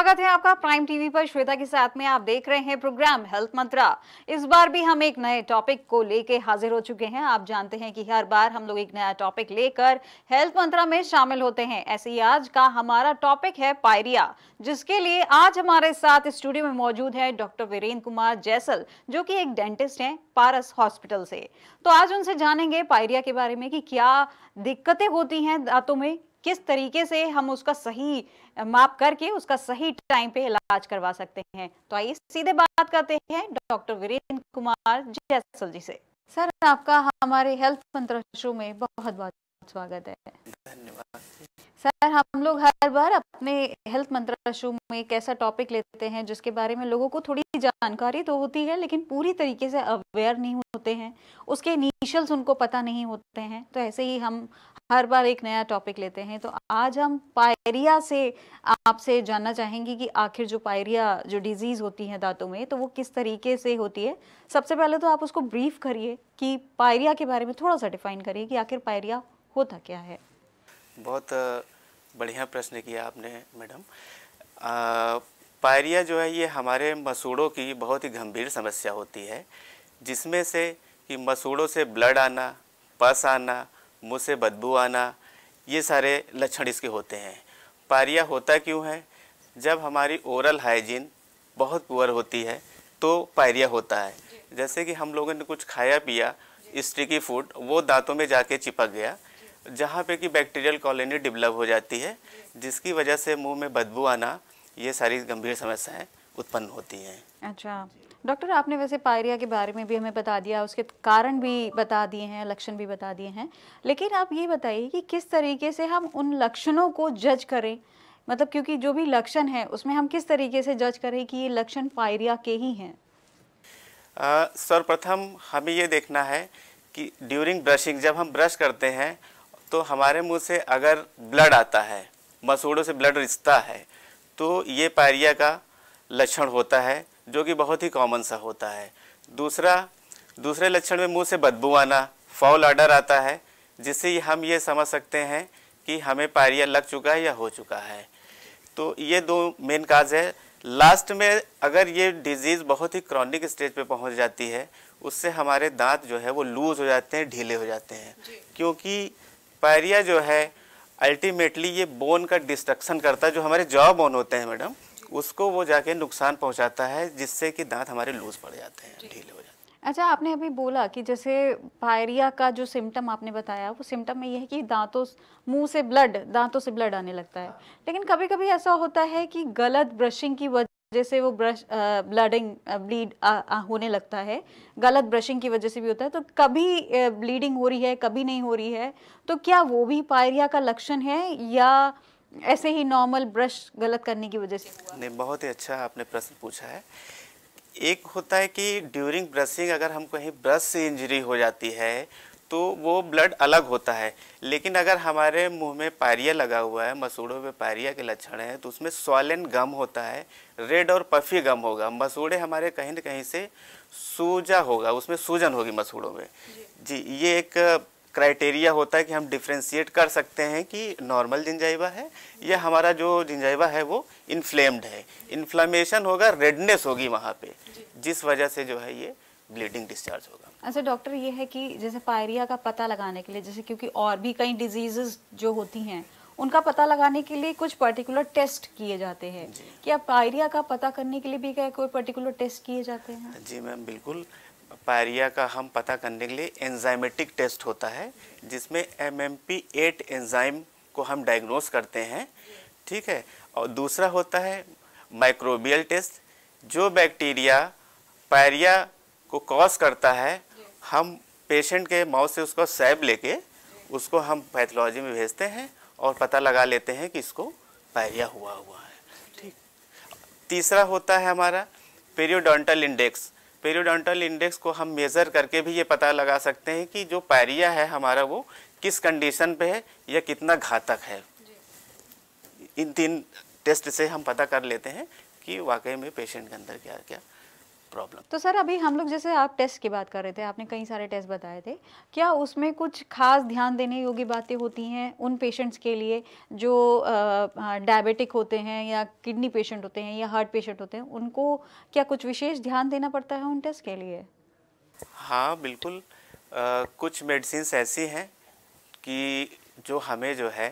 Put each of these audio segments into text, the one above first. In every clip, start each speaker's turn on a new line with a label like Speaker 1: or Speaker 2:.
Speaker 1: स्वागत है आपका प्राइम टीवी पर श्वेता के साथ में आप देख रहे हैं प्रोग्राम हेल्थ मंत्रा इस बार भी हम एक नए टॉपिक को लेके हाजिर हो चुके हैं आप जानते हैं कि हर बार हम लोग एक नया टॉपिक लेकर हेल्थ मंत्रा में शामिल होते हैं ऐसे ही आज का हमारा टॉपिक है पायरिया जिसके लिए आज हमारे साथ स्टूडियो में मौजूद है डॉक्टर वीरेंद्र कुमार जैसल जो की एक डेंटिस्ट है पारस हॉस्पिटल से तो आज उनसे जानेंगे पायरिया के बारे में की क्या दिक्कतें होती है दातों में किस तरीके से हम उसका सही माप करके उसका सही टाइम पे इलाज करवा सकते हैं तो आइए सीधे बात करते हैं डॉक्टर वीरेंद्र कुमार जैसल जी से सर आपका हमारे हेल्थ मंत्र शो में बहुत बहुत स्वागत है सर हम लोग हर बार अपने हेल्थ मंत्रा शो में एक ऐसा टॉपिक लेते हैं जिसके बारे में लोगों को थोड़ी जानकारी तो होती है लेकिन पूरी तरीके से अवेयर नहीं होते हैं उसके इनिशियल्स उनको पता नहीं होते हैं तो ऐसे ही हम हर बार एक नया टॉपिक लेते हैं तो आज हम पायरिया से आपसे जानना चाहेंगे कि आखिर जो पायरिया जो डिजीज़ होती है दांतों में तो वो किस तरीके से होती है सबसे पहले तो आप उसको ब्रीफ करिए कि पायरिया के बारे में थोड़ा सा डिफाइन करिए कि आखिर पायरिया होता क्या है
Speaker 2: बहुत बढ़िया प्रश्न किया आपने मैडम पायरिया जो है ये हमारे मसूड़ों की बहुत ही गंभीर समस्या होती है जिसमें से कि मसूड़ों से ब्लड आना पस आना मुँह से बदबू आना ये सारे लक्षण इसके होते हैं पारिया होता क्यों है जब हमारी ओरल हाइजीन बहुत पुअर होती है तो पायरिया होता है जैसे कि हम लोगों ने कुछ खाया पिया स्टिकी फूड वो दांतों में जाके चिपक गया जहाँ पे कि बैक्टीरियल कॉलोनी डेवलप हो जाती है जिसकी वजह से मुंह में बदबू आना ये सारी गंभीर समस्याएं उत्पन्न होती हैं
Speaker 1: अच्छा डॉक्टर आपने वैसे पायरिया के बारे में भी हमें बता दिया उसके कारण भी बता दिए हैं लक्षण भी बता दिए हैं लेकिन आप ये बताइए कि किस तरीके से हम उन लक्षणों को जज करें मतलब क्योंकि जो भी लक्षण है उसमें हम किस तरीके से जज करें कि ये लक्षण पायरिया के ही हैं
Speaker 2: सर्वप्रथम हमें ये देखना है कि ड्यूरिंग ब्रशिंग जब हम ब्रश करते हैं तो हमारे मुंह से अगर ब्लड आता है मसूड़ों से ब्लड रिश्ता है तो ये पायरिया का लक्षण होता है जो कि बहुत ही कॉमन सा होता है दूसरा दूसरे लक्षण में मुंह से बदबू आना फॉल आर्डर आता है जिससे हम ये समझ सकते हैं कि हमें पायरिया लग चुका है या हो चुका है तो ये दो मेन काज है लास्ट में अगर ये डिजीज़ बहुत ही क्रॉनिक स्टेज पे पहुंच जाती है उससे हमारे दांत जो है वो लूज हो जाते हैं ढीले हो जाते हैं क्योंकि पायरिया जो है अल्टीमेटली ये बोन का डिस्ट्रक्शन करता है जो हमारे जॉ बोन होते हैं मैडम उसको वो जाके नुकसान पहुंचाता है जिससे कि दांत हमारे लूज पड़ जाते हैं ढीले हो
Speaker 1: जाते हैं अच्छा आपने अभी बोला कि जैसे पायरिया का जो सिम्टम आपने बताया वो सिम्टम में ये है कि दांतों मुंह से ब्लड दांतों से ब्लड आने लगता है हाँ। लेकिन कभी कभी ऐसा होता है कि गलत ब्रशिंग की वजह जैसे वो ब्रश ब्लडिंग ब्लीड होने लगता है गलत ब्रशिंग की वजह से भी होता है तो कभी ब्लीडिंग हो रही है कभी नहीं हो रही है तो क्या वो भी पायरिया का लक्षण है या ऐसे ही नॉर्मल ब्रश गलत करने की वजह से हुआ
Speaker 2: नहीं बहुत ही अच्छा आपने प्रश्न पूछा है एक होता है कि ड्यूरिंग ब्रशिंग अगर हम कहीं ब्रश से इंजरी हो जाती है तो वो ब्लड अलग होता है लेकिन अगर हमारे मुंह में पायरिया लगा हुआ है मसूड़ों में पायरिया के लक्षण हैं तो उसमें सॉलन गम होता है रेड और पफी गम होगा मसूड़े हमारे कहीं ना कहीं से सूजा होगा उसमें सूजन होगी मसूड़ों में जी ये एक क्राइटेरिया होता है कि हम डिफ्रेंशिएट कर सकते हैं कि नॉर्मल जिंजाइवा है या हमारा जो जिंजाइवा है वो इन्फ्लेम्ड है इन्फ्लामेशन होगा रेडनेस होगी वहाँ पे जिस वजह से जो है ये ब्लीडिंग डिस्चार्ज होगा
Speaker 1: अच्छा डॉक्टर ये है कि जैसे पायरिया का पता लगाने के लिए जैसे क्योंकि और भी कई डिजीजेज जो होती हैं उनका पता लगाने के लिए कुछ पर्टिकुलर टेस्ट किए जाते हैं क्या पायरिया का पता करने के लिए भी क्या कोई पर्टिकुलर टेस्ट किए जाते हैं
Speaker 2: जी मैम बिल्कुल पायरिया का हम पता करने के लिए एंजाइमेटिक टेस्ट होता है जिसमें M M P eight enzyme को हम डायग्नोस करते हैं ठीक है और दूसरा होता है माइक्रोबियल टेस्ट जो बैक्टीरिया पायरिया को कॉज करता है हम पेशेंट के माउथ से उसको सैब लेके उसको हम पैथोलॉजी में भेजते हैं और पता लगा लेते हैं कि इसको पायरिया हुआ हुआ है ठीक तीसरा होता है हमारा पेरियोडोंटल इंडेक्स पेरियोडोंटल इंडेक्स को हम मेज़र करके भी ये पता लगा सकते हैं कि जो पैरिया है हमारा वो किस कंडीशन पे है या कितना घातक है इन तीन टेस्ट से हम पता कर लेते हैं कि वाकई में पेशेंट के अंदर क्या क्या प्रॉब्लम तो
Speaker 1: सर अभी हम लोग जैसे आप टेस्ट की बात कर रहे थे आपने कई सारे टेस्ट बताए थे क्या उसमें कुछ खास ध्यान देने योग्य बातें होती हैं उन पेशेंट्स के लिए जो डायबिटिक होते हैं या किडनी पेशेंट होते हैं या हार्ट पेशेंट होते हैं उनको क्या कुछ विशेष ध्यान देना पड़ता है उन टेस्ट के लिए
Speaker 2: हाँ बिल्कुल आ, कुछ मेडिसिन ऐसी हैं कि जो हमें जो है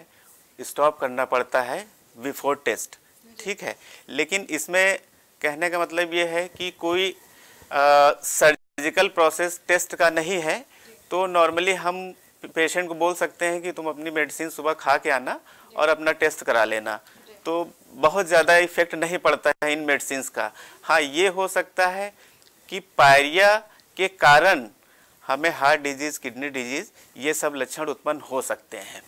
Speaker 2: स्टॉप करना पड़ता है बिफोर टेस्ट ठीक है लेकिन इसमें कहने का मतलब ये है कि कोई सर्जिकल प्रोसेस टेस्ट का नहीं है तो नॉर्मली हम पेशेंट को बोल सकते हैं कि तुम अपनी मेडिसिन सुबह खा के आना और अपना टेस्ट करा लेना तो बहुत ज़्यादा इफेक्ट नहीं पड़ता है इन मेडिसिन का हाँ ये हो सकता है कि पायरिया के कारण हमें हार्ट डिजीज़ किडनी डिजीज़ ये सब लक्षण उत्पन्न हो सकते हैं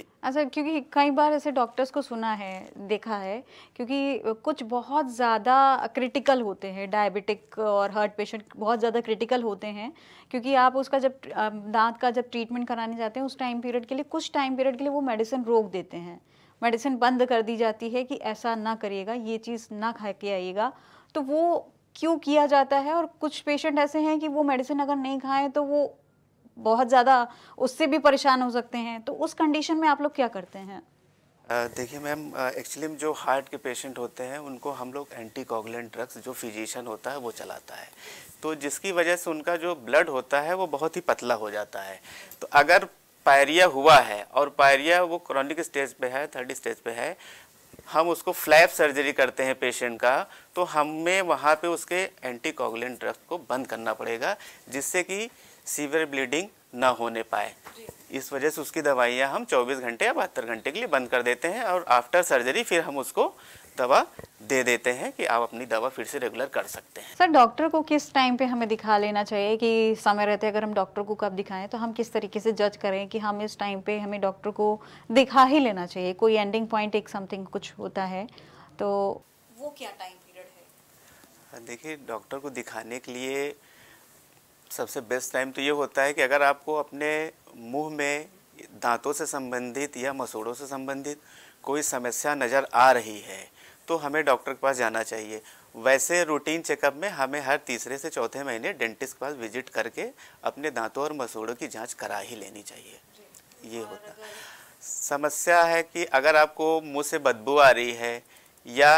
Speaker 1: अच्छा क्योंकि कई बार ऐसे डॉक्टर्स को सुना है देखा है क्योंकि कुछ बहुत ज़्यादा क्रिटिकल होते हैं डायबिटिक और हार्ट पेशेंट बहुत ज़्यादा क्रिटिकल होते हैं क्योंकि आप उसका जब दांत का जब ट्रीटमेंट कराने जाते हैं उस टाइम पीरियड के लिए कुछ टाइम पीरियड के लिए वो मेडिसिन रोक देते हैं मेडिसिन बंद कर दी जाती है कि ऐसा ना करिएगा ये चीज़ ना खा के आइएगा तो वो क्यों किया जाता है और कुछ पेशेंट ऐसे हैं कि वो मेडिसिन अगर नहीं खाएं तो वो बहुत ज़्यादा उससे भी परेशान हो सकते हैं तो उस कंडीशन में आप लोग क्या करते हैं
Speaker 2: देखिए मैम एक्चुअली जो हार्ट के पेशेंट होते हैं उनको हम लोग एंटी कॉगलेंट ड्रग्स जो फिजिशियन होता है वो चलाता है तो जिसकी वजह से उनका जो ब्लड होता है वो बहुत ही पतला हो जाता है तो अगर पायरिया हुआ है और पायरिया वो क्रॉनिक स्टेज पे है थर्ड स्टेज पे है हम उसको फ्लैप सर्जरी करते हैं पेशेंट का तो हमें वहाँ पे उसके एंटी कॉगलेंट ड्रग्स को बंद करना पड़ेगा जिससे कि सीवियर ब्लीडिंग ना होने पाए इस वजह से उसकी दवाइयाँ हम 24 घंटे या बहत्तर घंटे के लिए बंद कर देते हैं और आफ्टर सर्जरी फिर हम उसको दवा दे देते हैं कि आप अपनी दवा फिर से रेगुलर कर सकते
Speaker 1: हैं सर डॉक्टर को किस टाइम पे हमें दिखा लेना चाहिए कि समय रहते अगर हम डॉक्टर को कब दिखाएं तो हम किस तरीके से जज करें कि हम इस टाइम पे हमें डॉक्टर को दिखा ही लेना चाहिए कोई एंडिंग पॉइंट एक समथिंग कुछ होता है तो वो क्या टाइम
Speaker 2: पीरियड है देखिए डॉक्टर को दिखाने के लिए सबसे बेस्ट टाइम तो ये होता है कि अगर आपको अपने मुंह में दांतों से संबंधित या मसूड़ों से संबंधित कोई समस्या नज़र आ रही है तो हमें डॉक्टर के पास जाना चाहिए वैसे रूटीन चेकअप में हमें हर तीसरे से चौथे महीने डेंटिस्ट के पास विजिट करके अपने दांतों और मसूड़ों की जांच करा ही लेनी चाहिए ये होता समस्या है कि अगर आपको मुंह से बदबू आ रही है या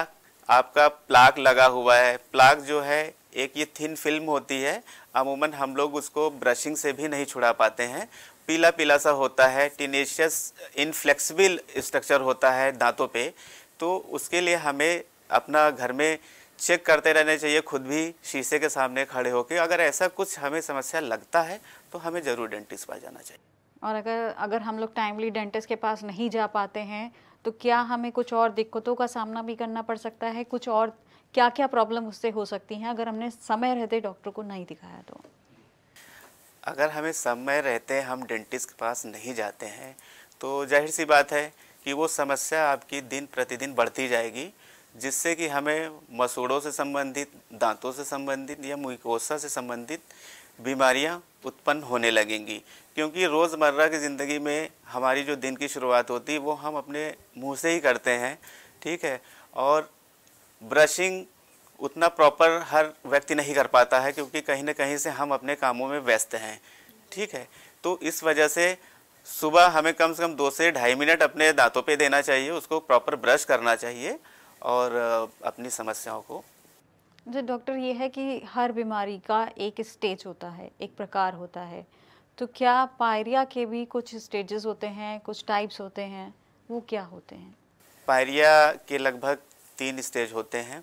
Speaker 2: आपका प्लाक लगा हुआ है प्लाक जो है एक ये थिन फिल्म होती है अमूमन हम लोग उसको ब्रशिंग से भी नहीं छुड़ा पाते हैं पीला पीला सा होता है टीनेशियस इनफ्लेक्सिबल स्ट्रक्चर होता है दांतों पे तो उसके लिए हमें अपना घर में चेक करते रहने चाहिए खुद भी शीशे के सामने खड़े होकर अगर ऐसा कुछ हमें समस्या लगता है तो हमें ज़रूर डेंटिस्ट पास जाना चाहिए
Speaker 1: और अगर अगर हम लोग टाइमली डेंटिस्ट के पास नहीं जा पाते हैं तो क्या हमें कुछ और दिक्कतों का सामना भी करना पड़ सकता है कुछ और क्या क्या प्रॉब्लम उससे हो सकती हैं अगर हमने समय रहते डॉक्टर को नहीं दिखाया तो
Speaker 2: अगर हमें समय रहते हम डेंटिस्ट के पास नहीं जाते हैं तो जाहिर सी बात है कि वो समस्या आपकी दिन प्रतिदिन बढ़ती जाएगी जिससे कि हमें मसूड़ों से संबंधित दांतों से संबंधित या मुकोसा से संबंधित बीमारियां उत्पन्न होने लगेंगी क्योंकि रोज़मर्रा की ज़िंदगी में हमारी जो दिन की शुरुआत होती है वो हम अपने मुंह से ही करते हैं ठीक है और ब्रशिंग उतना प्रॉपर हर व्यक्ति नहीं कर पाता है क्योंकि कहीं ना कहीं से हम अपने कामों में व्यस्त हैं ठीक है तो इस वजह से सुबह हमें कम से कम दो से ढाई मिनट अपने दांतों पे देना चाहिए उसको प्रॉपर ब्रश करना चाहिए और अपनी समस्याओं को
Speaker 1: जी अच्छा, डॉक्टर ये है कि हर बीमारी का एक स्टेज होता है एक प्रकार होता है तो क्या पायरिया के भी कुछ स्टेजेस होते हैं कुछ टाइप्स होते हैं वो क्या होते हैं
Speaker 2: पायरिया के लगभग तीन स्टेज होते हैं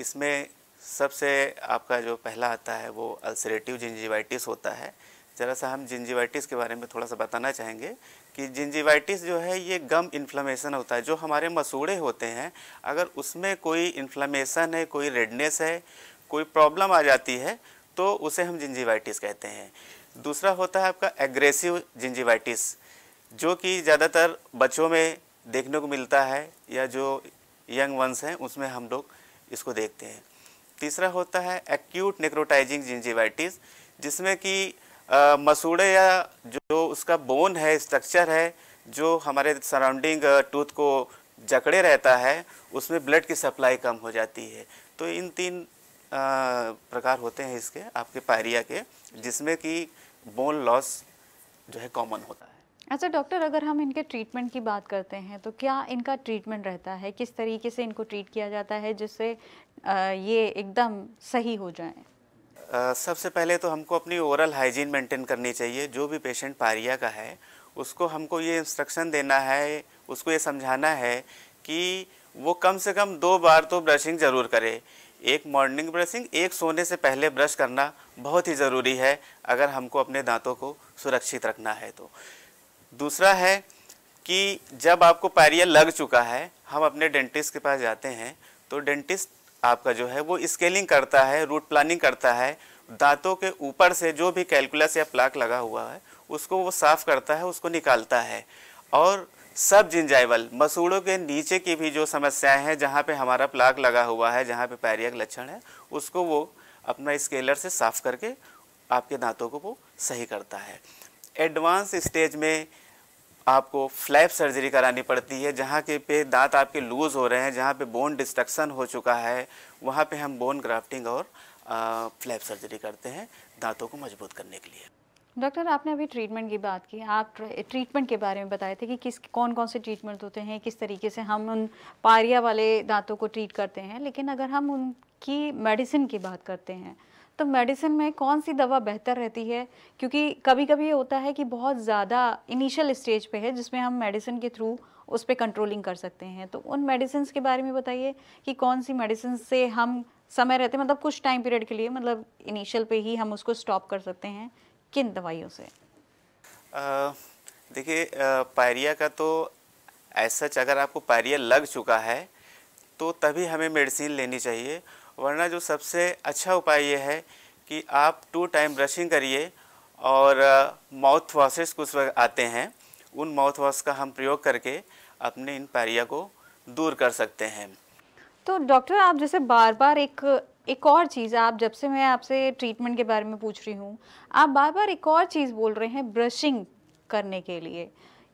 Speaker 2: इसमें सबसे आपका जो पहला आता है वो अल्सरेटिव जिंजीवाइटिस होता है ज़रा सा हम जिंजीवाइटिस के बारे में थोड़ा सा बताना चाहेंगे कि जिंजीवाइटिस जो है ये गम इन्फ्लामेशन होता है जो हमारे मसूड़े होते हैं अगर उसमें कोई इन्फ्लामेशन है कोई रेडनेस है कोई प्रॉब्लम आ जाती है तो उसे हम जिंजीवाइटिस कहते हैं दूसरा होता है आपका एग्रेसिव जिंजीवाइटिस जो कि ज़्यादातर बच्चों में देखने को मिलता है या जो यंग वंस हैं उसमें हम लोग इसको देखते हैं तीसरा होता है एक्यूट नेक्रोटाइजिंग जिंजीवाइटिस जिसमें कि मसूड़े या जो उसका बोन है स्ट्रक्चर है जो हमारे सराउंडिंग टूथ को जकड़े रहता है उसमें ब्लड की सप्लाई कम हो जाती है तो इन तीन आ, प्रकार होते हैं इसके आपके पायरिया के जिसमें कि बोन लॉस जो है कॉमन होता है
Speaker 1: अच्छा डॉक्टर अगर हम इनके ट्रीटमेंट की बात करते हैं तो क्या इनका ट्रीटमेंट रहता है किस तरीके से इनको ट्रीट किया जाता है जिससे ये एकदम सही हो जाए
Speaker 2: सबसे पहले तो हमको अपनी ओरल हाइजीन मेंटेन करनी चाहिए जो भी पेशेंट पारिया का है उसको हमको ये इंस्ट्रक्शन देना है उसको ये समझाना है कि वो कम से कम दो बार तो ब्रशिंग ज़रूर करे एक मॉर्निंग ब्रशिंग एक सोने से पहले ब्रश करना बहुत ही ज़रूरी है अगर हमको अपने दांतों को सुरक्षित रखना है तो दूसरा है कि जब आपको पैरिया लग चुका है हम अपने डेंटिस्ट के पास जाते हैं तो डेंटिस्ट आपका जो है वो स्केलिंग करता है रूट प्लानिंग करता है दांतों के ऊपर से जो भी कैलकुलस या प्लाक लगा हुआ है उसको वो साफ़ करता है उसको निकालता है और सब जिंजाइवल मसूड़ों के नीचे की भी जो समस्याएं हैं जहाँ पे हमारा प्लाक लगा हुआ है जहाँ पे पैरिया का लक्षण है उसको वो अपना स्केलर से साफ़ करके आपके दांतों को वो सही करता है एडवांस स्टेज में आपको फ्लैप सर्जरी करानी पड़ती है जहाँ के पे दांत आपके लूज़ हो रहे हैं जहाँ पे बोन डिस्ट्रक्शन हो चुका है वहाँ पे हम बोन ग्राफ्टिंग और फ्लैप सर्जरी करते हैं दांतों को मजबूत करने के लिए
Speaker 1: डॉक्टर आपने अभी ट्रीटमेंट की बात की आप ट्रीटमेंट के बारे में बताए थे कि किस कौन कौन से ट्रीटमेंट होते हैं किस तरीके से हम उन पारिया वाले दांतों को ट्रीट करते हैं लेकिन अगर हम उनकी मेडिसिन की बात करते हैं तो मेडिसिन में कौन सी दवा बेहतर रहती है क्योंकि कभी कभी ये होता है कि बहुत ज़्यादा इनिशियल स्टेज पे है जिसमें हम मेडिसिन के थ्रू उस पर कंट्रोलिंग कर सकते हैं तो उन मेडिसिन के बारे में बताइए कि कौन सी मेडिसिन से हम समय रहते मतलब कुछ टाइम पीरियड के लिए मतलब इनिशियल पे ही हम उसको स्टॉप कर सकते हैं किन दवाइयों से
Speaker 2: देखिए पायरिया का तो ऐसा अगर आपको पायरिया लग चुका है तो तभी हमें मेडिसिन लेनी चाहिए वरना जो सबसे अच्छा उपाय ये है कि आप टू टाइम ब्रशिंग करिए और माउथ वॉशेस कुछ आते हैं उन माउथ वॉश का हम प्रयोग करके अपने इन पैरिया को दूर कर सकते हैं
Speaker 1: तो डॉक्टर आप जैसे बार बार एक एक और चीज़ आप जब से मैं आपसे ट्रीटमेंट के बारे में पूछ रही हूँ आप बार बार एक और चीज़ बोल रहे हैं ब्रशिंग करने के लिए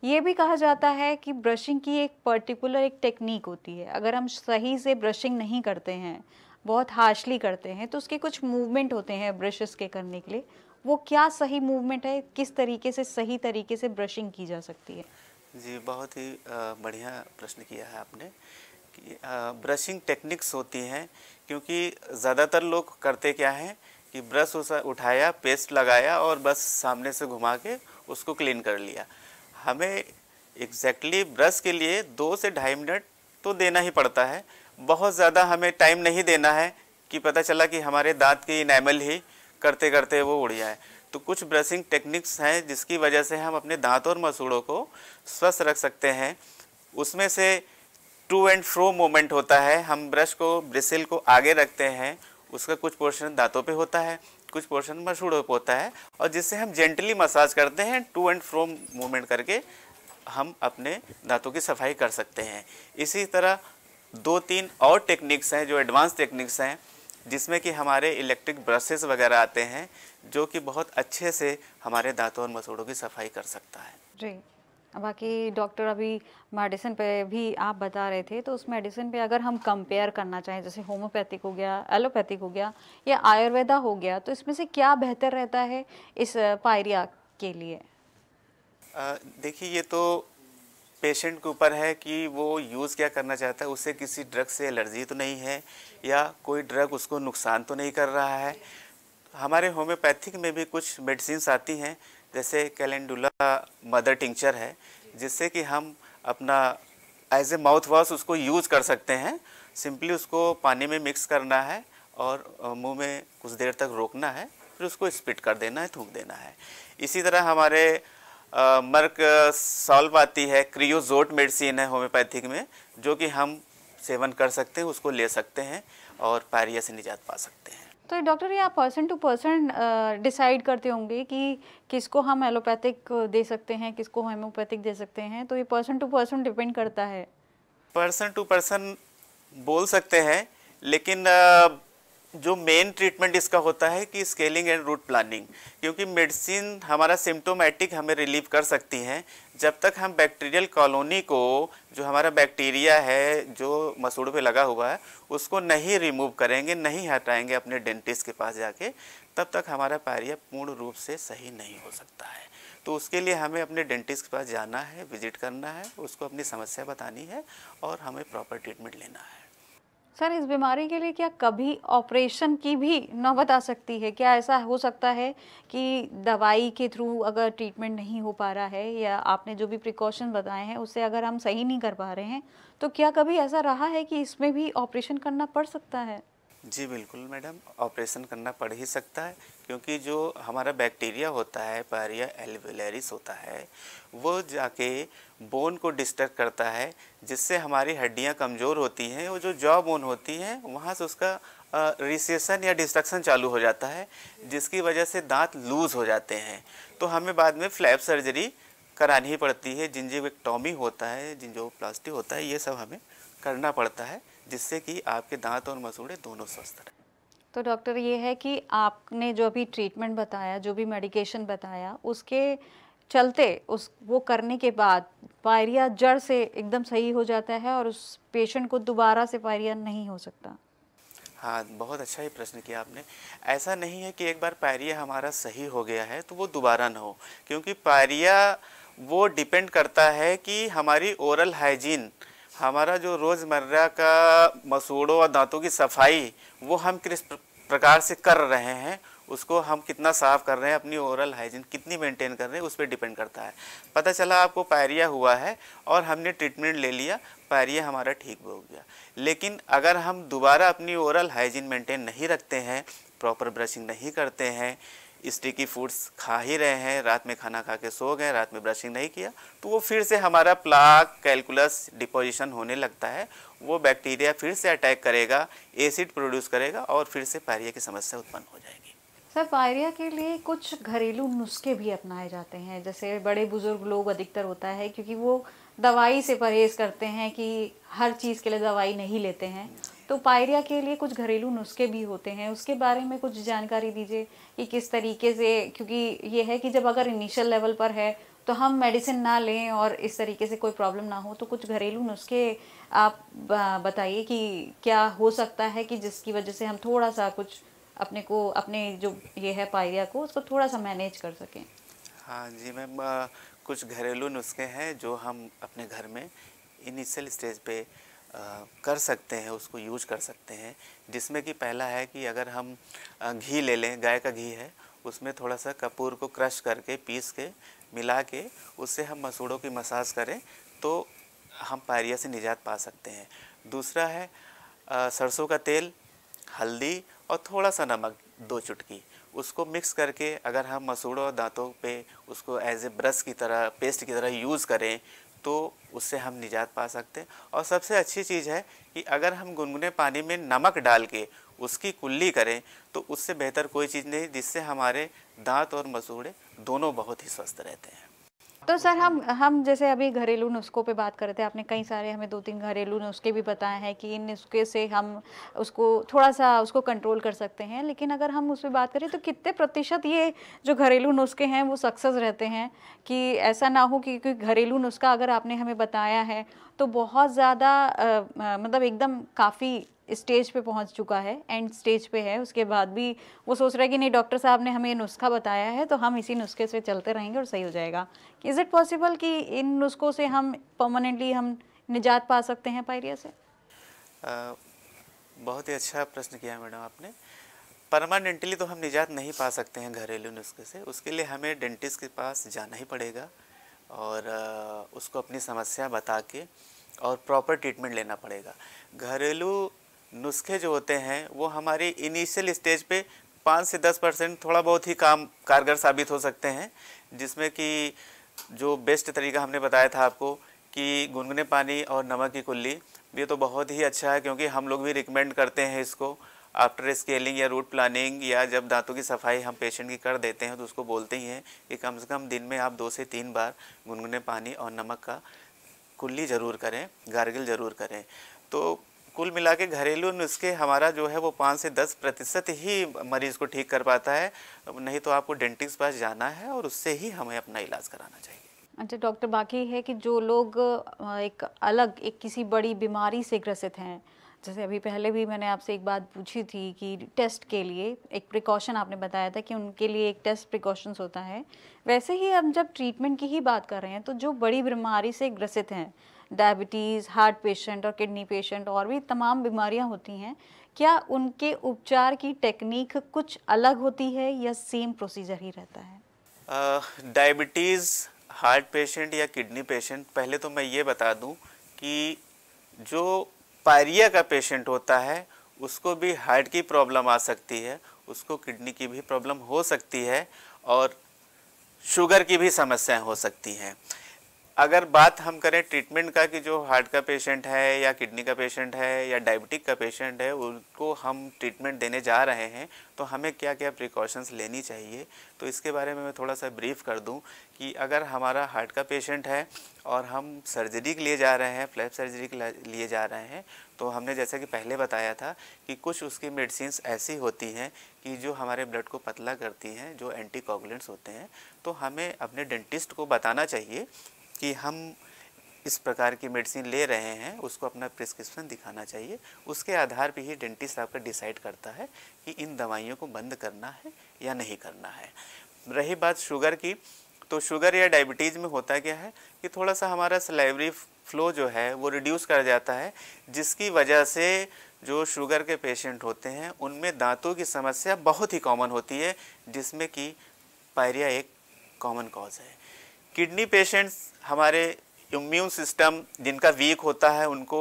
Speaker 1: ये भी कहा जाता है कि ब्रशिंग की एक पर्टिकुलर एक टेक्निक होती है अगर हम सही से ब्रशिंग नहीं करते हैं बहुत हार्शली करते हैं तो उसके कुछ मूवमेंट होते हैं ब्रशेस के करने के लिए वो क्या सही मूवमेंट है किस तरीके से सही तरीके से ब्रशिंग की जा सकती है
Speaker 2: जी बहुत ही बढ़िया प्रश्न किया है आपने कि ब्रशिंग टेक्निक्स होती हैं क्योंकि ज़्यादातर लोग करते क्या हैं कि ब्रश उठाया पेस्ट लगाया और बस सामने से घुमा के उसको क्लीन कर लिया हमें एग्जैक्टली exactly ब्रश के लिए दो से ढाई मिनट तो देना ही पड़ता है बहुत ज़्यादा हमें टाइम नहीं देना है कि पता चला कि हमारे दांत की इनैमल ही करते करते वो उड़ जाए तो कुछ ब्रशिंग टेक्निक्स हैं जिसकी वजह से हम अपने दांत और मसूड़ों को स्वस्थ रख सकते हैं उसमें से टू एंड फ्रो मोमेंट होता है हम ब्रश को ब्रिसल को आगे रखते हैं उसका कुछ पोर्शन दांतों पे होता है कुछ पोर्शन मसूड़ों पे होता है और जिससे हम जेंटली मसाज करते हैं टू एंड फ्रो मूवमेंट करके हम अपने दांतों की सफाई कर सकते हैं इसी तरह दो तीन और टेक्निक्स हैं जो एडवांस टेक्निक्स हैं जिसमें कि हमारे इलेक्ट्रिक ब्रशेस वगैरह आते हैं जो कि बहुत अच्छे से हमारे दांतों और मसूड़ों की सफाई कर सकता है
Speaker 1: जी बाकी डॉक्टर अभी मेडिसिन पे भी आप बता रहे थे तो उस मेडिसिन पे अगर हम कंपेयर करना चाहें जैसे होम्योपैथिक हो गया एलोपैथिक हो गया या आयुर्वेदा हो गया तो इसमें से क्या बेहतर रहता है इस पायरिया के लिए
Speaker 2: देखिए ये तो पेशेंट के ऊपर है कि वो यूज़ क्या करना चाहता है उसे किसी ड्रग से एलर्जी तो नहीं है या कोई ड्रग उसको नुकसान तो नहीं कर रहा है हमारे होम्योपैथिक में भी कुछ मेडिसिन आती हैं जैसे कैलेंडुला मदर टिंचर है जिससे कि हम अपना एज ए माउथ वॉश उसको यूज़ कर सकते हैं सिंपली उसको पानी में मिक्स करना है और मुंह में कुछ देर तक रोकना है फिर उसको स्पिट कर देना है थूक देना है इसी तरह हमारे मर्क सॉल्व आती है क्रियोजोट मेडिसिन है होम्योपैथिक में जो कि हम सेवन कर सकते हैं उसको ले सकते हैं और पैरिया से निजात पा सकते हैं
Speaker 1: तो डॉक्टर ये आप पर्सन टू पर्सन डिसाइड करते होंगे कि किसको हम एलोपैथिक दे सकते हैं किसको होम्योपैथिक दे सकते हैं तो ये पर्सन टू पर्सन डिपेंड करता है
Speaker 2: पर्सन टू पर्सन बोल सकते हैं लेकिन uh, जो मेन ट्रीटमेंट इसका होता है कि स्केलिंग एंड रूट प्लानिंग क्योंकि मेडिसिन हमारा सिम्टोमेटिक हमें रिलीव कर सकती हैं जब तक हम बैक्टीरियल कॉलोनी को जो हमारा बैक्टीरिया है जो मसूड़ पे लगा हुआ है उसको नहीं रिमूव करेंगे नहीं हटाएंगे अपने डेंटिस्ट के पास जाके तब तक हमारा पायरिया पूर्ण रूप से सही नहीं हो सकता है तो उसके लिए हमें अपने डेंटिस्ट के पास जाना है विजिट करना है उसको अपनी समस्या बतानी है और हमें प्रॉपर ट्रीटमेंट लेना है
Speaker 1: सर इस बीमारी के लिए क्या कभी ऑपरेशन की भी नौबत आ सकती है क्या ऐसा हो सकता है कि दवाई के थ्रू अगर ट्रीटमेंट नहीं हो पा रहा है या आपने जो भी प्रिकॉशन बताए हैं उससे अगर हम सही नहीं कर पा रहे हैं तो क्या कभी ऐसा रहा है कि इसमें भी ऑपरेशन करना पड़ सकता है
Speaker 2: जी बिल्कुल मैडम ऑपरेशन करना पड़ ही सकता है क्योंकि जो हमारा बैक्टीरिया होता है पारिया एलवेलेरिस होता है वो जाके बोन को डिस्टर्ब करता है जिससे हमारी हड्डियां कमज़ोर होती हैं वो जो जॉ बोन होती हैं वहाँ से उसका रिसेशन या डिस्ट्रक्शन चालू हो जाता है जिसकी वजह से दांत लूज़ हो जाते हैं तो हमें बाद में फ्लैप सर्जरी करानी ही पड़ती है जिंजिवेक्टॉमी होता है जिन प्लास्टी होता है ये सब हमें करना पड़ता है जिससे कि आपके दांत और मसूड़े दोनों स्वस्थ रहें
Speaker 1: तो डॉक्टर ये है कि आपने जो भी ट्रीटमेंट बताया जो भी मेडिकेशन बताया उसके चलते उस वो करने के बाद पायरिया जड़ से एकदम सही हो जाता है और उस पेशेंट को दोबारा से पायरिया नहीं हो सकता
Speaker 2: हाँ बहुत अच्छा ही प्रश्न किया आपने ऐसा नहीं है कि एक बार पायरिया हमारा सही हो गया है तो वो दोबारा ना हो क्योंकि पायरिया वो डिपेंड करता है कि हमारी ओरल हाइजीन हमारा जो रोज़मर्रा का मसूड़ों और दांतों की सफाई वो हम किस प्रकार से कर रहे हैं उसको हम कितना साफ़ कर रहे हैं अपनी ओरल हाइजीन कितनी मेंटेन कर रहे हैं उस पर डिपेंड करता है पता चला आपको पायरिया हुआ है और हमने ट्रीटमेंट ले लिया पायरिया हमारा ठीक हो गया लेकिन अगर हम दोबारा अपनी ओरल हाइजीन मेंटेन नहीं रखते हैं प्रॉपर ब्रशिंग नहीं करते हैं स्टिकी फूड्स खा ही रहे हैं रात में खाना खा के सो गए रात में ब्रशिंग नहीं किया तो वो फिर से हमारा प्लाक कैलकुलस डिपोजिशन होने लगता है वो बैक्टीरिया फिर से अटैक करेगा एसिड प्रोड्यूस करेगा और फिर से पायरिया की समस्या उत्पन्न हो जाएगी
Speaker 1: सर पायरिया के लिए कुछ घरेलू नुस्खे भी अपनाए जाते हैं जैसे बड़े बुजुर्ग लोग अधिकतर होता है क्योंकि वो दवाई से परहेज करते हैं कि हर चीज़ के लिए दवाई नहीं लेते हैं तो पायरिया के लिए कुछ घरेलू नुस्खे भी होते हैं उसके बारे में कुछ जानकारी दीजिए कि किस तरीके से क्योंकि ये है कि जब अगर इनिशियल लेवल पर है तो हम मेडिसिन ना लें और इस तरीके से कोई प्रॉब्लम ना हो तो कुछ घरेलू नुस्खे आप बताइए कि क्या हो सकता है कि जिसकी वजह से हम थोड़ा सा कुछ अपने को अपने जो ये है पायरिया को उसको थोड़ा सा मैनेज कर सकें
Speaker 2: हाँ जी मैम कुछ घरेलू नुस्खे हैं जो हम अपने घर में इनिशियल स्टेज पे कर सकते हैं उसको यूज कर सकते हैं जिसमें कि पहला है कि अगर हम घी ले लें गाय का घी है उसमें थोड़ा सा कपूर को क्रश करके पीस के मिला के उससे हम मसूड़ों की मसाज करें तो हम पायरिया से निजात पा सकते हैं दूसरा है सरसों का तेल हल्दी और थोड़ा सा नमक दो चुटकी उसको मिक्स करके अगर हम मसूड़ों और दांतों पे उसको एज ए ब्रश की तरह पेस्ट की तरह यूज़ करें तो उससे हम निजात पा सकते हैं और सबसे अच्छी चीज़ है कि अगर हम गुनगुने पानी में नमक डाल के उसकी कुल्ली करें तो उससे बेहतर कोई चीज़ नहीं जिससे हमारे दांत और मसूड़े दोनों बहुत ही स्वस्थ रहते हैं
Speaker 1: तो सर हम हम जैसे अभी घरेलू नुस्खों पे बात रहे थे आपने कई सारे हमें दो तीन घरेलू नुस्खे भी बताए हैं कि इन नुस्खे से हम उसको थोड़ा सा उसको कंट्रोल कर सकते हैं लेकिन अगर हम उस पर बात करें तो कितने प्रतिशत ये जो घरेलू नुस्खे हैं वो सक्सेस रहते हैं कि ऐसा ना हो कि क्योंकि घरेलू नुस्खा अगर आपने हमें बताया है तो बहुत ज़्यादा मतलब एकदम काफ़ी स्टेज पे पहुंच चुका है एंड स्टेज पे है उसके बाद भी वो सोच रहा है कि नहीं डॉक्टर साहब ने हमें नुस्खा बताया है तो हम इसी नुस्खे से चलते रहेंगे और सही हो जाएगा इज़ इट पॉसिबल कि इन नुस्खों से हम परमानेंटली हम निजात पा सकते हैं पायरिया से
Speaker 2: आ, बहुत ही अच्छा प्रश्न किया मैडम आपने परमानेंटली तो हम निजात नहीं पा सकते हैं घरेलू नुस्खे से उसके लिए हमें डेंटिस्ट के पास जाना ही पड़ेगा और उसको अपनी समस्या बता के और प्रॉपर ट्रीटमेंट लेना पड़ेगा घरेलू नुस्खे जो होते हैं वो हमारी इनिशियल स्टेज पे पाँच से दस परसेंट थोड़ा बहुत ही काम कारगर साबित हो सकते हैं जिसमें कि जो बेस्ट तरीका हमने बताया था आपको कि गुनगुने पानी और नमक की कुल्ली ये तो बहुत ही अच्छा है क्योंकि हम लोग भी रिकमेंड करते हैं इसको आफ्टर स्केलिंग या रूट प्लानिंग या जब दांतों की सफाई हम पेशेंट की कर देते हैं तो उसको बोलते ही हैं कि कम से कम दिन में आप दो से तीन बार गुनगुने पानी और नमक का कुल्ली ज़रूर करें गार्गिल ज़रूर करें तो कुल मिला के घरेलू नुस्खे हमारा जो है वो पाँच से दस प्रतिशत ही मरीज को ठीक कर पाता है नहीं तो आपको डेंटिस्ट पास जाना है और उससे ही हमें अपना इलाज कराना
Speaker 1: चाहिए अच्छा डॉक्टर बाकी है कि जो लोग एक अलग एक किसी बड़ी बीमारी से ग्रसित हैं जैसे अभी पहले भी मैंने आपसे एक बात पूछी थी कि टेस्ट के लिए एक प्रिकॉशन आपने बताया था कि उनके लिए एक टेस्ट प्रिकॉशंस होता है वैसे ही हम जब ट्रीटमेंट की ही बात कर रहे हैं तो जो बड़ी बीमारी से ग्रसित हैं डायबिटीज़ हार्ट पेशेंट और किडनी पेशेंट और भी तमाम बीमारियां होती हैं क्या उनके उपचार की टेक्निक कुछ अलग होती है या सेम प्रोसीजर ही रहता
Speaker 2: है डायबिटीज़ हार्ट पेशेंट या किडनी पेशेंट पहले तो मैं ये बता दूं कि जो पायरिया का पेशेंट होता है उसको भी हार्ट की प्रॉब्लम आ सकती है उसको किडनी की भी प्रॉब्लम हो सकती है और शुगर की भी समस्याएं हो सकती हैं अगर बात हम करें ट्रीटमेंट का कि जो हार्ट का पेशेंट है या किडनी का पेशेंट है या डायबिटिक का पेशेंट है उनको हम ट्रीटमेंट देने जा रहे हैं तो हमें क्या क्या प्रिकॉशंस लेनी चाहिए तो इसके बारे में मैं थोड़ा सा ब्रीफ कर दूं कि अगर हमारा हार्ट का पेशेंट है और हम सर्जरी के लिए जा रहे हैं फ्लैप सर्जरी के लिए जा रहे हैं तो हमने जैसा कि पहले बताया था कि कुछ उसकी मेडिसिन ऐसी होती हैं कि जो हमारे ब्लड को पतला करती हैं जो एंटी होते हैं तो हमें अपने डेंटिस्ट को बताना चाहिए कि हम इस प्रकार की मेडिसिन ले रहे हैं उसको अपना प्रिस्क्रिप्शन दिखाना चाहिए उसके आधार पर ही डेंटिस्ट आपका डिसाइड करता है कि इन दवाइयों को बंद करना है या नहीं करना है रही बात शुगर की तो शुगर या डायबिटीज़ में होता क्या है कि थोड़ा सा हमारा सलाइवरी फ्लो जो है वो रिड्यूस कर जाता है जिसकी वजह से जो शुगर के पेशेंट होते हैं उनमें दांतों की समस्या बहुत ही कॉमन होती है जिसमें कि पायरिया एक कॉमन कॉज है किडनी पेशेंट्स हमारे इम्यून सिस्टम जिनका वीक होता है उनको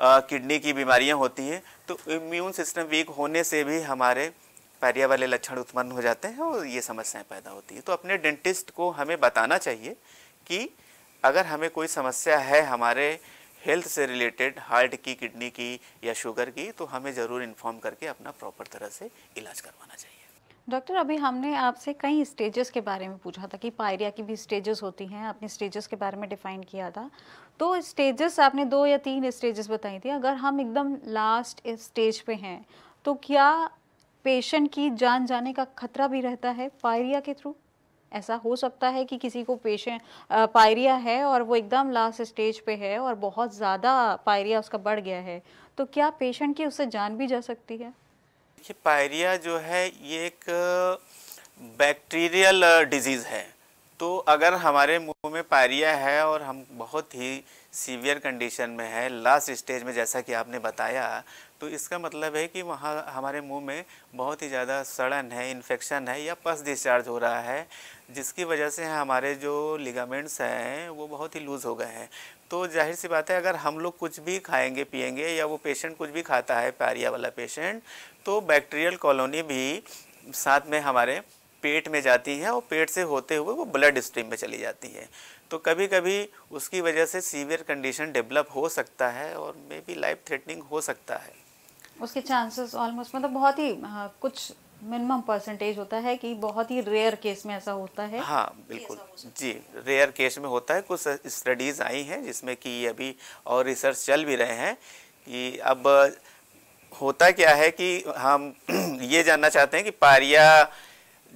Speaker 2: किडनी की बीमारियां होती हैं तो इम्यून सिस्टम वीक होने से भी हमारे पैरिया वाले लक्षण उत्पन्न हो जाते हैं और ये समस्याएं पैदा होती हैं तो अपने डेंटिस्ट को हमें बताना चाहिए कि अगर हमें कोई समस्या है हमारे हेल्थ से रिलेटेड हार्ट की किडनी की या शुगर की तो हमें ज़रूर इन्फॉर्म करके अपना प्रॉपर तरह से इलाज करवाना चाहिए
Speaker 1: डॉक्टर अभी हमने आपसे कई स्टेजेस के बारे में पूछा था कि पायरिया की भी स्टेजेस होती हैं आपने स्टेजेस के बारे में डिफाइन किया था तो स्टेजेस आपने दो या तीन स्टेजेस बताई थी अगर हम एकदम लास्ट स्टेज पे हैं तो क्या पेशेंट की जान जाने का खतरा भी रहता है पायरिया के थ्रू ऐसा हो सकता है कि किसी को पेशेंट पायरिया है और वो एकदम लास्ट स्टेज पे है और बहुत ज़्यादा पायरिया उसका बढ़ गया है तो क्या पेशेंट की उससे जान भी जा सकती है
Speaker 2: देखिए पायरिया जो है ये एक बैक्टीरियल डिजीज़ है तो अगर हमारे मुंह में पायरिया है और हम बहुत ही सीवियर कंडीशन में है लास्ट स्टेज में जैसा कि आपने बताया तो इसका मतलब है कि वहाँ हमारे मुंह में बहुत ही ज़्यादा सड़न है इन्फेक्शन है या पस डिस्चार्ज हो रहा है जिसकी वजह से हमारे जो लिगामेंट्स हैं वो बहुत ही लूज़ हो गए हैं तो जाहिर सी बात है अगर हम लोग कुछ भी खाएंगे पिएंगे या वो पेशेंट कुछ भी खाता है पायरिया वाला पेशेंट तो बैक्टीरियल कॉलोनी भी साथ में हमारे पेट में जाती है और पेट से होते हुए वो ब्लड स्ट्रीम में चली जाती है तो कभी कभी उसकी वजह से सीवियर कंडीशन डेवलप हो सकता है और मे बी लाइफ थ्रेटनिंग हो सकता है
Speaker 1: उसके चांसेस ऑलमोस्ट मतलब बहुत ही हाँ, कुछ मिनिमम परसेंटेज होता है कि बहुत ही रेयर केस में ऐसा होता है हाँ
Speaker 2: बिल्कुल जी रेयर केस में होता है कुछ स्टडीज़ आई हैं जिसमें कि अभी और रिसर्च चल भी रहे हैं कि अब होता क्या है कि हम ये जानना चाहते हैं कि पारिया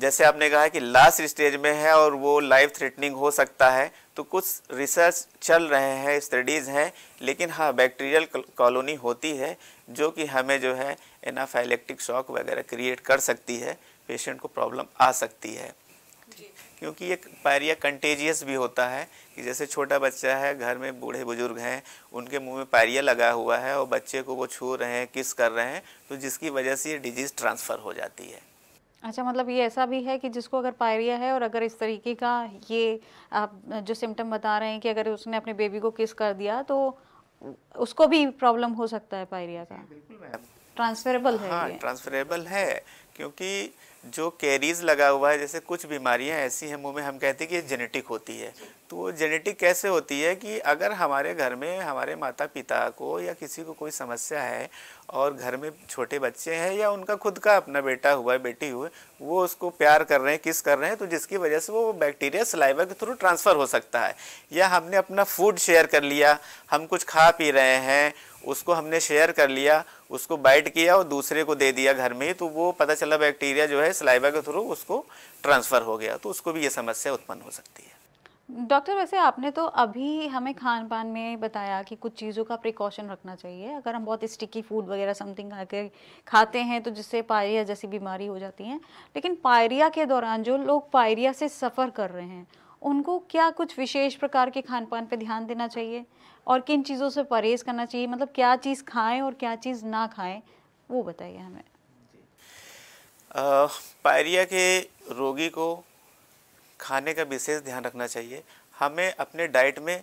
Speaker 2: जैसे आपने कहा कि लास्ट स्टेज में है और वो लाइफ थ्रेटनिंग हो सकता है तो कुछ रिसर्च चल रहे हैं स्टडीज़ हैं लेकिन हाँ बैक्टीरियल कॉलोनी होती है जो कि हमें जो है एनाफाइलेक्टिक शॉक वगैरह क्रिएट कर सकती है पेशेंट को प्रॉब्लम आ सकती है क्योंकि ये पायरिया कंटेजियस भी होता है कि जैसे छोटा बच्चा है घर में बूढ़े बुजुर्ग हैं उनके मुंह में पायरिया लगा हुआ है और बच्चे को वो छू रहे हैं किस कर रहे हैं तो जिसकी वजह से ये डिजीज़ ट्रांसफ़र हो जाती है
Speaker 1: अच्छा मतलब ये ऐसा भी है कि जिसको अगर पायरिया है और अगर इस तरीके का ये आप जो सिम्टम बता रहे हैं कि अगर उसने अपने बेबी को किस कर दिया तो उसको भी प्रॉब्लम हो सकता है पायरिया का ट्रांसफरेबल
Speaker 2: है हाँ ट्रांसफरेबल है क्योंकि जो कैरीज लगा हुआ है जैसे कुछ बीमारियां ऐसी हैं मुँह में हम कहते हैं कि ये जेनेटिक होती है तो वो जेनेटिक कैसे होती है कि अगर हमारे घर में हमारे माता पिता को या किसी को कोई समस्या है और घर में छोटे बच्चे हैं या उनका खुद का अपना बेटा हुआ है बेटी हुए वो उसको प्यार कर रहे हैं किस कर रहे हैं तो जिसकी वजह से वो बैक्टीरिया सलाइवा के थ्रू ट्रांसफ़र हो सकता है या हमने अपना फूड शेयर कर लिया हम कुछ खा पी रहे हैं उसको हमने शेयर कर लिया उसको बाइट किया और दूसरे को दे दिया घर में तो वो पता चला बैक्टीरिया जो है सलाइबा के थ्रू उसको ट्रांसफ़र हो गया तो उसको भी ये समस्या उत्पन्न हो सकती है
Speaker 1: डॉक्टर वैसे आपने तो अभी हमें खान पान में बताया कि कुछ चीज़ों का प्रिकॉशन रखना चाहिए अगर हम बहुत स्टिकी फूड वगैरह समथिंग खा खाते हैं तो जिससे पायरिया जैसी बीमारी हो जाती है लेकिन पायरिया के दौरान जो लोग पायरिया से सफ़र कर रहे हैं उनको क्या कुछ विशेष प्रकार के खान पान पर ध्यान देना चाहिए और किन चीज़ों से परहेज़ करना चाहिए मतलब क्या चीज़ खाएं और क्या चीज़ ना खाएं वो बताइए हमें
Speaker 2: पायरिया के रोगी को खाने का विशेष ध्यान रखना चाहिए हमें अपने डाइट में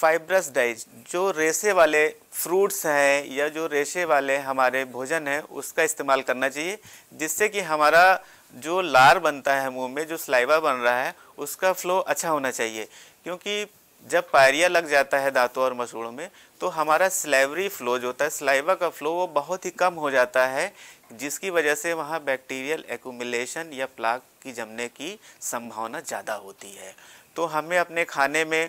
Speaker 2: फाइब्रस डाइट जो रेशे वाले फ्रूट्स हैं या जो रेशे वाले हमारे भोजन हैं उसका इस्तेमाल करना चाहिए जिससे कि हमारा जो लार बनता है मुंह में जो स्लाइवा बन रहा है उसका फ्लो अच्छा होना चाहिए क्योंकि जब पायरिया लग जाता है दांतों और मसूड़ों में तो हमारा स्लाइवरी फ्लो जो होता है स्लाइवा का फ्लो वो बहुत ही कम हो जाता है जिसकी वजह से वहाँ बैक्टीरियल एकूमिलेशन या प्लाक की जमने की संभावना ज़्यादा होती है तो हमें अपने खाने में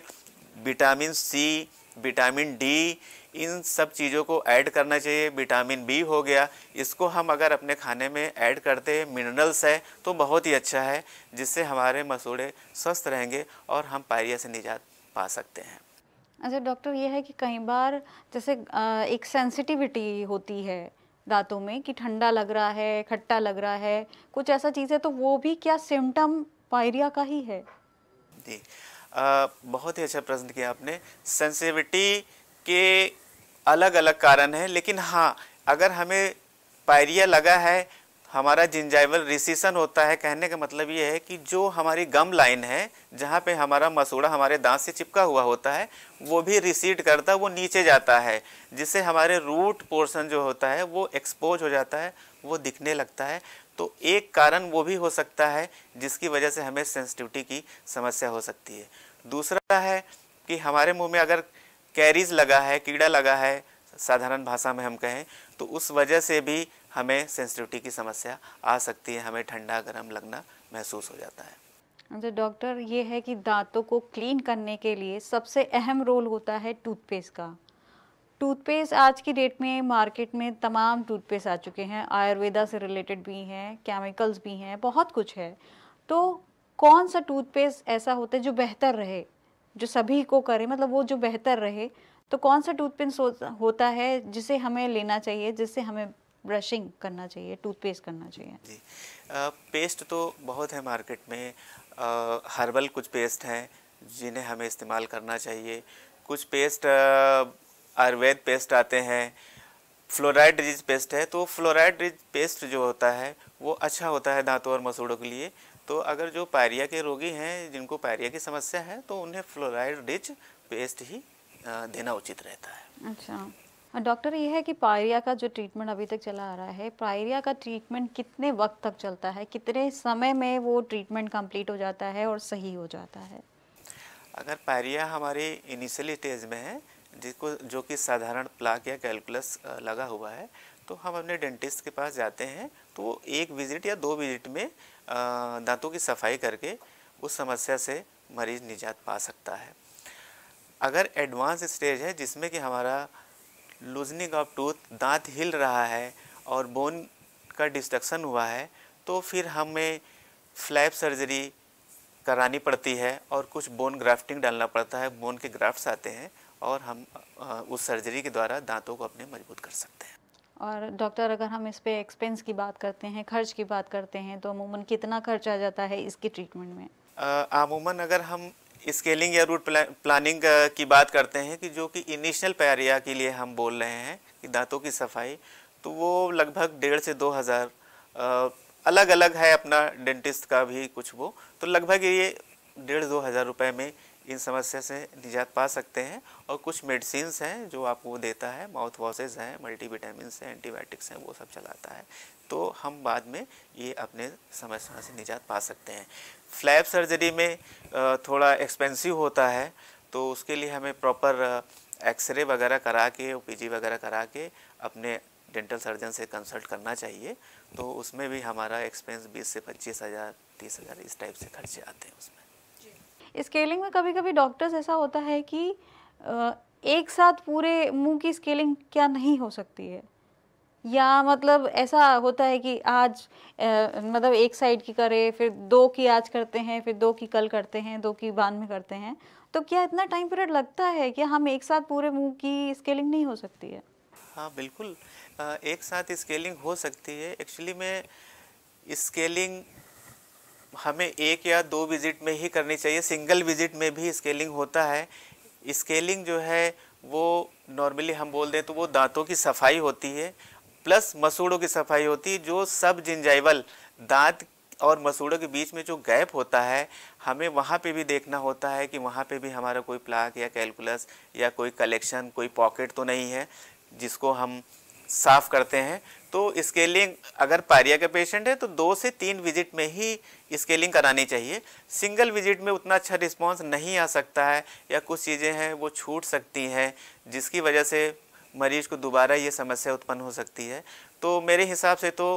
Speaker 2: विटामिन सी विटामिन डी इन सब चीज़ों को ऐड करना चाहिए विटामिन बी हो गया इसको हम अगर अपने खाने में ऐड करते हैं मिनरल्स है तो बहुत ही अच्छा है जिससे हमारे मसूड़े स्वस्थ रहेंगे और हम पायरिया से निजात पा सकते हैं
Speaker 1: अच्छा डॉक्टर ये है कि कई बार जैसे एक सेंसिटिविटी होती है दांतों में कि ठंडा लग रहा है खट्टा लग रहा है कुछ ऐसा चीज़ है तो वो भी क्या सिम्टम पायरिया का ही है
Speaker 2: जी बहुत ही अच्छा प्रश्न किया आपने सेंसिटिविटी के अलग अलग कारण हैं लेकिन हाँ अगर हमें पायरिया लगा है हमारा जिंजाइवल रिसीसन होता है कहने का मतलब ये है कि जो हमारी गम लाइन है जहाँ पे हमारा मसूड़ा हमारे दांत से चिपका हुआ होता है वो भी रिसीड करता है वो नीचे जाता है जिससे हमारे रूट पोर्शन जो होता है वो एक्सपोज हो जाता है वो दिखने लगता है तो एक कारण वो भी हो सकता है जिसकी वजह से हमें सेंसिटिविटी की समस्या हो सकती है दूसरा है कि हमारे मुँह में अगर कैरीज लगा है कीड़ा लगा है साधारण भाषा में हम कहें तो उस वजह से भी हमें सेंसिटिविटी की समस्या आ सकती है हमें ठंडा गर्म लगना महसूस हो जाता है
Speaker 1: अच्छा डॉक्टर ये है कि दांतों को क्लीन करने के लिए सबसे अहम रोल होता है टूथपेस्ट का टूथपेस्ट आज की डेट में मार्केट में तमाम टूथपेस्ट आ चुके हैं आयुर्वेदा से रिलेटेड भी हैं केमिकल्स भी हैं बहुत कुछ है तो कौन सा टूथपेस्ट ऐसा होता है जो बेहतर रहे जो सभी को करे मतलब वो जो बेहतर रहे तो कौन सा टूथपेस्ट होता है जिसे हमें लेना चाहिए जिससे हमें ब्रशिंग करना चाहिए टूथपेस्ट करना चाहिए जी
Speaker 2: पेस्ट तो बहुत है मार्केट में हर्बल कुछ पेस्ट हैं जिन्हें हमें इस्तेमाल करना चाहिए कुछ पेस्ट आयुर्वेद पेस्ट आते हैं फ्लोराइड रिज पेस्ट है तो फ्लोराइड रिज पेस्ट जो होता है वो अच्छा होता है दांतों और मसूड़ों के लिए तो अगर जो पायरिया के रोगी हैं जिनको पायरिया की समस्या है तो उन्हें फ्लोराइड रिच पेस्ट ही देना उचित रहता
Speaker 1: है अच्छा डॉक्टर हाँ, ये है कि पायरिया का जो ट्रीटमेंट अभी तक चला आ रहा है पायरिया का ट्रीटमेंट कितने वक्त तक चलता है कितने समय में वो ट्रीटमेंट कंप्लीट हो जाता है और सही हो जाता है
Speaker 2: अगर पायरिया हमारे इनिशियल स्टेज में है जिसको जो कि साधारण प्लाक या कैलकुलस लगा हुआ है तो हम अपने डेंटिस्ट के पास जाते हैं तो एक विजिट या दो विजिट में दांतों की सफाई करके उस समस्या से मरीज निजात पा सकता है अगर एडवांस स्टेज है जिसमें कि हमारा लूजनिंग ऑफ टूथ दांत हिल रहा है और बोन का डिस्ट्रक्शन हुआ है तो फिर हमें फ्लैप सर्जरी करानी पड़ती है और कुछ बोन ग्राफ्टिंग डालना पड़ता है बोन के ग्राफ्ट्स आते हैं और हम उस सर्जरी के द्वारा दांतों को अपने मजबूत कर सकते हैं
Speaker 1: और डॉक्टर अगर हम इस पर एक्सपेंस की बात करते हैं खर्च की बात करते हैं तो अमूमन कितना खर्च आ जाता है इसके ट्रीटमेंट में
Speaker 2: अमूमन अगर हम स्केलिंग या रूट प्लानिंग की बात करते हैं कि जो कि इनिशियल पैरिया के लिए हम बोल रहे हैं कि दांतों की सफाई तो वो लगभग डेढ़ से दो हज़ार अलग अलग है अपना डेंटिस्ट का भी कुछ वो तो लगभग ये डेढ़ दो हज़ार रुपये में इन समस्या से निजात पा सकते हैं और कुछ मेडिसिन हैं जो आपको देता है माउथ वॉशेज हैं मल्टी विटामिन हैं एंटीबायोटिक्स हैं वो सब चलाता है तो हम बाद में ये अपने समस्या से निजात पा सकते हैं फ्लैप सर्जरी में थोड़ा एक्सपेंसिव होता है तो उसके लिए हमें प्रॉपर एक्सरे वगैरह करा के ओ वगैरह करा के अपने डेंटल सर्जन से कंसल्ट करना चाहिए तो उसमें भी हमारा एक्सपेंस बीस से पच्चीस हज़ार तीस हज़ार इस टाइप से खर्चे आते हैं
Speaker 1: उसमें स्केलिंग में कभी कभी डॉक्टर्स ऐसा होता है कि एक साथ पूरे मुंह की स्केलिंग क्या नहीं हो सकती है या मतलब ऐसा होता है कि आज आ, मतलब एक साइड की करे फिर दो की आज करते हैं फिर दो की कल करते हैं दो की बाद में करते हैं तो क्या इतना टाइम पीरियड लगता है कि हम एक साथ पूरे मुंह की स्केलिंग नहीं हो सकती है
Speaker 2: हाँ बिल्कुल एक साथ स्केलिंग हो सकती है एक्चुअली में स्केलिंग हमें एक या दो विजिट में ही करनी चाहिए सिंगल विजिट में भी स्केलिंग होता है स्केलिंग जो है वो नॉर्मली हम बोल दें तो वो दांतों की सफाई होती है प्लस मसूड़ों की सफाई होती है जो सब जिंजाइवल दांत और मसूड़ों के बीच में जो गैप होता है हमें वहाँ पे भी देखना होता है कि वहाँ पे भी हमारा कोई प्लाक या कैलकुलस या कोई कलेक्शन कोई पॉकेट तो नहीं है जिसको हम साफ़ करते हैं तो स्केलिंग अगर पारिया का पेशेंट है तो दो से तीन विजिट में ही स्केलिंग करानी चाहिए सिंगल विजिट में उतना अच्छा रिस्पांस नहीं आ सकता है या कुछ चीज़ें हैं वो छूट सकती हैं जिसकी वजह से मरीज को दोबारा ये समस्या उत्पन्न हो सकती है तो मेरे हिसाब से तो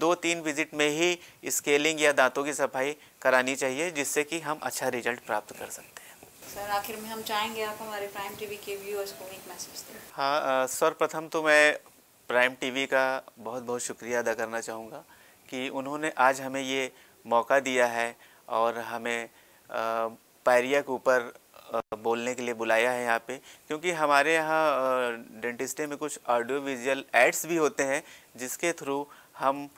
Speaker 2: दो तीन विजिट में ही स्केलिंग या दांतों की सफाई करानी चाहिए जिससे कि हम अच्छा रिजल्ट प्राप्त कर सकते हैं
Speaker 1: सर आखिर में हम चाहेंगे आप हमारे प्राइम टीवी के व्यूअर्स को एक मैसेज
Speaker 2: हाँ सर्वप्रथम तो मैं प्राइम टीवी का बहुत बहुत शुक्रिया अदा करना चाहूँगा कि उन्होंने आज हमें ये मौका दिया है और हमें पायरिया के ऊपर बोलने के लिए बुलाया है यहाँ पे क्योंकि हमारे यहाँ डेंटिस्टे में कुछ ऑडियो विजुअल एड्स भी होते हैं जिसके थ्रू हम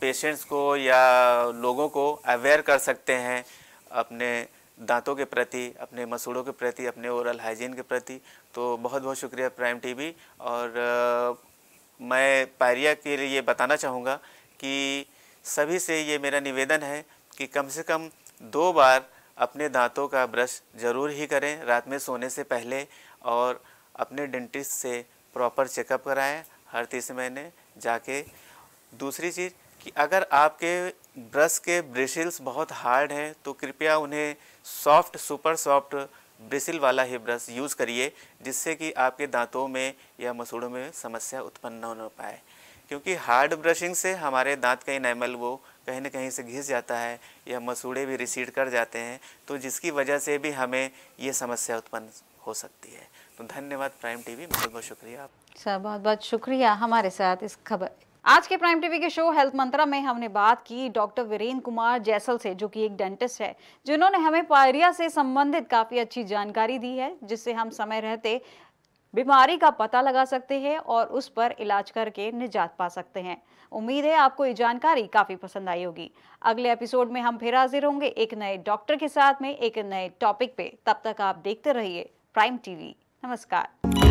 Speaker 2: पेशेंट्स को या लोगों को अवेयर कर सकते हैं अपने दांतों के प्रति अपने मसूड़ों के प्रति अपने ओरल हाइजीन के प्रति तो बहुत बहुत शुक्रिया प्राइम टीवी और आ, मैं पायरिया के लिए बताना चाहूँगा कि सभी से ये मेरा निवेदन है कि कम से कम दो बार अपने दांतों का ब्रश ज़रूर ही करें रात में सोने से पहले और अपने डेंटिस्ट से प्रॉपर चेकअप कराएं हर तीस महीने जाके दूसरी चीज़ कि अगर आपके ब्रश के ब्रिशिल्स बहुत हार्ड हैं तो कृपया उन्हें सॉफ्ट सुपर सॉफ्ट ब्रिसिल वाला ही ब्रश यूज़ करिए जिससे कि आपके दांतों में या मसूड़ों में समस्या उत्पन्न न हो पाए क्योंकि हार्ड ब्रशिंग से हमारे दांत का इनेमल वो कहीं ना कहीं से घिस जाता है या मसूड़े भी रिसीड कर जाते हैं तो जिसकी वजह से भी हमें ये समस्या उत्पन्न हो सकती है तो धन्यवाद प्राइम टीवी बहुत बहुत शुक्रिया आप
Speaker 1: सर बहुत बहुत शुक्रिया हमारे साथ इस खबर आज के प्राइम टीवी के शो हेल्थ मंत्रा में हमने बात की डॉक्टर वीरेंद्र कुमार जैसल से जो कि एक डेंटिस्ट है जिन्होंने हमें पायरिया से संबंधित काफ़ी अच्छी जानकारी दी है जिससे हम समय रहते बीमारी का पता लगा सकते हैं और उस पर इलाज करके निजात पा सकते हैं उम्मीद है आपको ये जानकारी काफी पसंद आई होगी अगले एपिसोड में हम फिर हाजिर होंगे एक नए डॉक्टर के साथ में एक नए टॉपिक पे तब तक आप देखते रहिए प्राइम टीवी नमस्कार